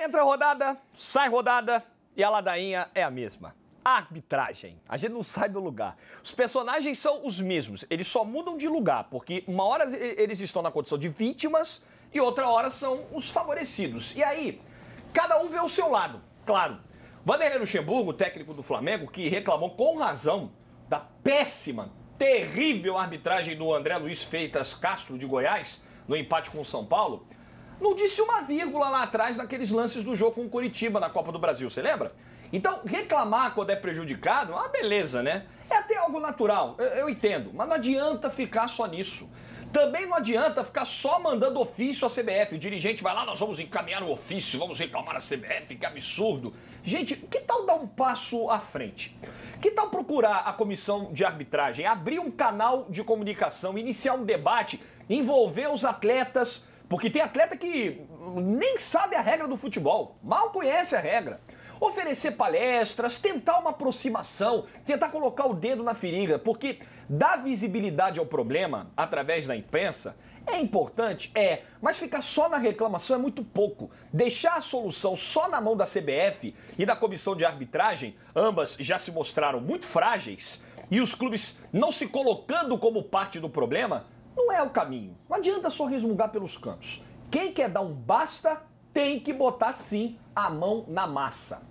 Entra rodada, sai rodada e a ladainha é a mesma. arbitragem. A gente não sai do lugar. Os personagens são os mesmos, eles só mudam de lugar, porque uma hora eles estão na condição de vítimas e outra hora são os favorecidos. E aí, cada um vê o seu lado, claro. Vanderlei Luxemburgo, técnico do Flamengo, que reclamou com razão da péssima, terrível arbitragem do André Luiz Feitas Castro de Goiás no empate com o São Paulo, não disse uma vírgula lá atrás naqueles lances do jogo com o Curitiba na Copa do Brasil, você lembra? Então, reclamar quando é prejudicado, ah, beleza, né? É até algo natural, eu, eu entendo, mas não adianta ficar só nisso. Também não adianta ficar só mandando ofício à CBF. O dirigente vai lá, nós vamos encaminhar o ofício, vamos reclamar a CBF, que absurdo. Gente, que tal dar um passo à frente? Que tal procurar a comissão de arbitragem, abrir um canal de comunicação, iniciar um debate, envolver os atletas, porque tem atleta que nem sabe a regra do futebol, mal conhece a regra. Oferecer palestras, tentar uma aproximação, tentar colocar o dedo na ferida, porque dar visibilidade ao problema através da imprensa é importante? É, mas ficar só na reclamação é muito pouco. Deixar a solução só na mão da CBF e da comissão de arbitragem, ambas já se mostraram muito frágeis, e os clubes não se colocando como parte do problema, não é o caminho. Não adianta só resmungar pelos cantos. Quem quer dar um basta tem que botar sim a mão na massa.